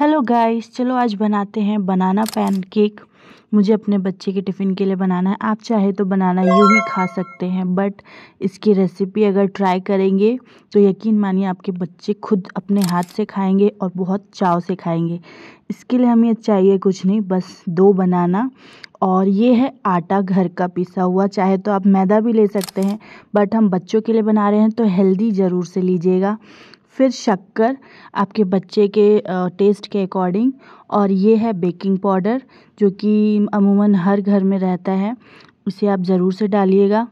hello guys चलो आज बनाते हैं बनाना पैनकेक मुझे अपने बच्चे के टिफ़िन के लिए बनाना है आप चाहे तो बनाना यूँ ही खा सकते हैं बट इसकी रेसिपी अगर ट्राई करेंगे तो यकीन मानिए आपके बच्चे खुद अपने हाथ से खाएंगे और बहुत चाव से खाएंगे इसके लिए हमें चाहिए कुछ नहीं बस दो बनाना और ये है आटा घर का पिसा हुआ चाहे तो आप मैदा भी ले सकते हैं बट हम बच्चों के लिए बना रहे हैं तो हेल्दी ज़रूर से लीजिएगा फिर शक्कर आपके बच्चे के टेस्ट के अकॉर्डिंग और ये है बेकिंग पाउडर जो कि अमूमन हर घर में रहता है उसे आप ज़रूर से डालिएगा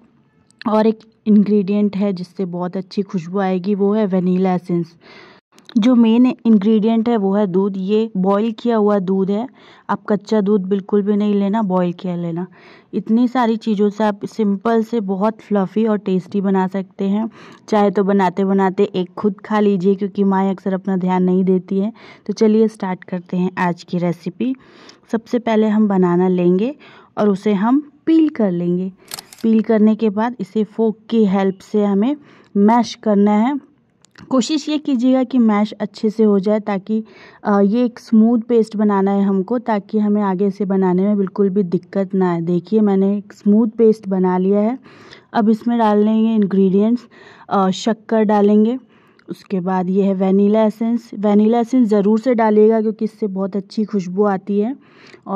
और एक इंग्रेडिएंट है जिससे बहुत अच्छी खुशबू आएगी वो है वनीला एसेंस जो मेन इंग्रेडिएंट है वो है दूध ये बॉईल किया हुआ दूध है आप कच्चा दूध बिल्कुल भी नहीं लेना बॉईल किया लेना इतनी सारी चीज़ों से आप सिंपल से बहुत फ्लफ़ी और टेस्टी बना सकते हैं चाहे तो बनाते बनाते एक खुद खा लीजिए क्योंकि माँ अक्सर अपना ध्यान नहीं देती है तो चलिए स्टार्ट करते हैं आज की रेसिपी सबसे पहले हम बनाना लेंगे और उसे हम पील कर लेंगे पील करने के बाद इसे फोक की हेल्प से हमें मैश करना है कोशिश ये कीजिएगा कि मैश अच्छे से हो जाए ताकि ये एक स्मूथ पेस्ट बनाना है हमको ताकि हमें आगे से बनाने में बिल्कुल भी दिक्कत ना आए देखिए मैंने एक स्मूथ पेस्ट बना लिया है अब इसमें डाल लेंगे इंग्रेडिएंट्स शक्कर डालेंगे उसके बाद ये है वनीला एसेंस वनीला एसेंस ज़रूर से डालिएगा क्योंकि इससे बहुत अच्छी खुशबू आती है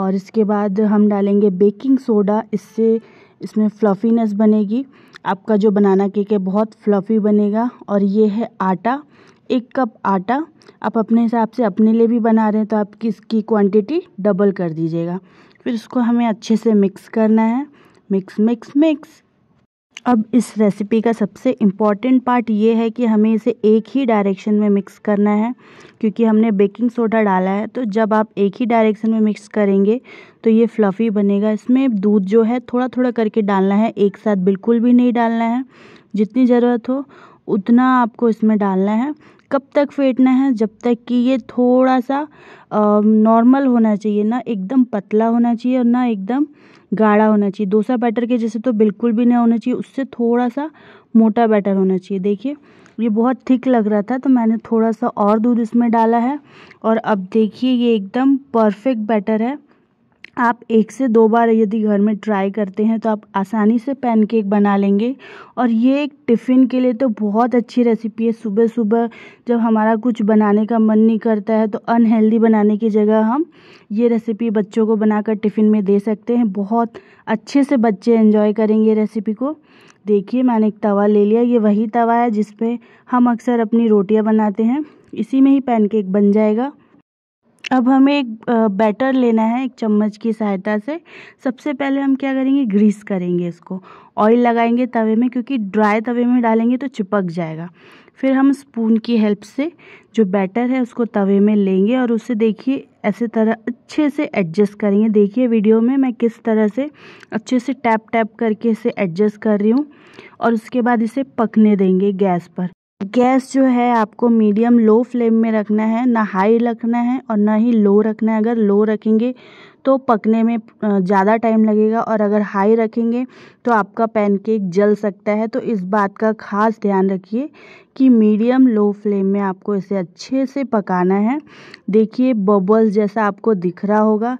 और इसके बाद हम डालेंगे बेकिंग सोडा इससे इसमें फ्लफीनेस बनेगी आपका जो बनाना केक है बहुत फ्लफ़ी बनेगा और ये है आटा एक कप आटा आप अपने हिसाब से अपने लिए भी बना रहे हैं तो आप इसकी क्वांटिटी डबल कर दीजिएगा फिर इसको हमें अच्छे से मिक्स करना है मिक्स मिक्स मिक्स अब इस रेसिपी का सबसे इम्पॉर्टेंट पार्ट ये है कि हमें इसे एक ही डायरेक्शन में मिक्स करना है क्योंकि हमने बेकिंग सोडा डाला है तो जब आप एक ही डायरेक्शन में मिक्स करेंगे तो ये फ्लफ़ी बनेगा इसमें दूध जो है थोड़ा थोड़ा करके डालना है एक साथ बिल्कुल भी नहीं डालना है जितनी ज़रूरत हो उतना आपको इसमें डालना है कब तक फेंटना है जब तक कि ये थोड़ा सा नॉर्मल होना चाहिए ना एकदम पतला होना चाहिए और ना एकदम गाढ़ा होना चाहिए दोसा बैटर के जैसे तो बिल्कुल भी नहीं होना चाहिए उससे थोड़ा सा मोटा बैटर होना चाहिए देखिए ये बहुत थिक लग रहा था तो मैंने थोड़ा सा और दूध इसमें डाला है और अब देखिए ये एकदम परफेक्ट बैटर है आप एक से दो बार यदि घर में ट्राई करते हैं तो आप आसानी से पैनकेक बना लेंगे और ये एक टिफ़िन के लिए तो बहुत अच्छी रेसिपी है सुबह सुबह जब हमारा कुछ बनाने का मन नहीं करता है तो अनहेल्दी बनाने की जगह हम ये रेसिपी बच्चों को बनाकर टिफ़िन में दे सकते हैं बहुत अच्छे से बच्चे एंजॉय करेंगे ये रेसिपी को देखिए मैंने एक तवा ले लिया ये वही तवा है जिसमें हम अक्सर अपनी रोटियाँ बनाते हैं इसी में ही पैनकेक बन जाएगा अब हमें एक बैटर लेना है एक चम्मच की सहायता से सबसे पहले हम क्या करेंगे ग्रीस करेंगे इसको ऑयल लगाएंगे तवे में क्योंकि ड्राई तवे में डालेंगे तो चिपक जाएगा फिर हम स्पून की हेल्प से जो बैटर है उसको तवे में लेंगे और उसे देखिए ऐसे तरह अच्छे से एडजस्ट करेंगे देखिए वीडियो में मैं किस तरह से अच्छे से टैप टैप करके इसे एडजस्ट कर रही हूँ और उसके बाद इसे पकने देंगे गैस पर गैस जो है आपको मीडियम लो फ्लेम में रखना है ना हाई रखना है और ना ही लो रखना है अगर लो रखेंगे तो पकने में ज़्यादा टाइम लगेगा और अगर हाई रखेंगे तो आपका पैनकेक जल सकता है तो इस बात का खास ध्यान रखिए कि मीडियम लो फ्लेम में आपको इसे अच्छे से पकाना है देखिए बबल्स जैसा आपको दिख रहा होगा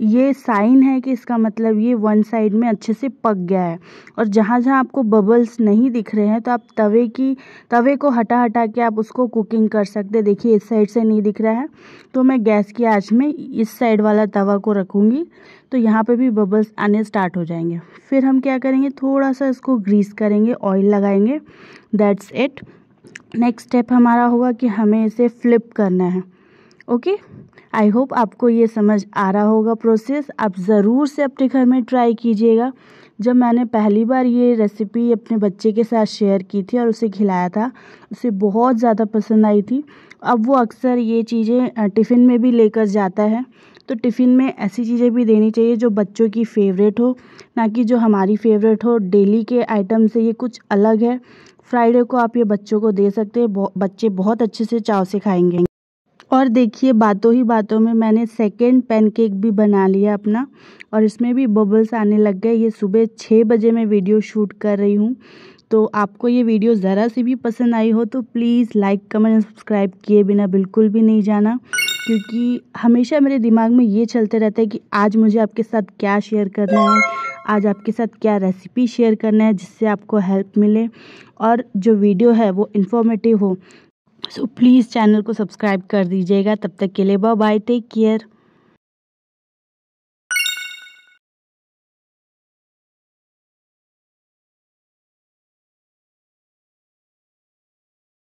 ये साइन है कि इसका मतलब ये वन साइड में अच्छे से पक गया है और जहाँ जहाँ आपको बबल्स नहीं दिख रहे हैं तो आप तवे की तवे को हटा हटा के आप उसको कुकिंग कर सकते देखिए इस साइड से नहीं दिख रहा है तो मैं गैस की आँच में इस साइड वाला तवा को रख रखूँगी तो यहाँ पे भी बबल्स आने स्टार्ट हो जाएंगे फिर हम क्या करेंगे थोड़ा सा इसको ग्रीस करेंगे ऑयल लगाएंगे दैट्स इट नेक्स्ट स्टेप हमारा होगा कि हमें इसे फ्लिप करना है ओके आई होप आपको ये समझ आ रहा होगा प्रोसेस आप ज़रूर से अपने घर में ट्राई कीजिएगा जब मैंने पहली बार ये रेसिपी अपने बच्चे के साथ शेयर की थी और उसे खिलाया था उसे बहुत ज़्यादा पसंद आई थी अब वो अक्सर ये चीज़ें टिफ़िन में भी लेकर जाता है तो टिफ़िन में ऐसी चीज़ें भी देनी चाहिए जो बच्चों की फ़ेवरेट हो ना कि जो हमारी फ़ेवरेट हो डेली के आइटम से ये कुछ अलग है फ्राइडे को आप ये बच्चों को दे सकते हैं बच्चे बहुत अच्छे से चाव से खाएंगे और देखिए बातों ही बातों में मैंने सेकेंड पैनकेक भी बना लिया अपना और इसमें भी बबल्स आने लग गए ये सुबह छः बजे मैं वीडियो शूट कर रही हूँ तो आपको ये वीडियो ज़रा सी भी पसंद आई हो तो प्लीज़ लाइक कमेंट सब्सक्राइब किए बिना बिल्कुल भी नहीं जाना क्योंकि हमेशा मेरे दिमाग में ये चलते रहता है कि आज मुझे आपके साथ क्या शेयर करना है आज आपके साथ क्या रेसिपी शेयर करना है जिससे आपको हेल्प मिले और जो वीडियो है वो इन्फॉर्मेटिव हो सो प्लीज़ चैनल को सब्सक्राइब कर दीजिएगा तब तक के लिए बाय टेक केयर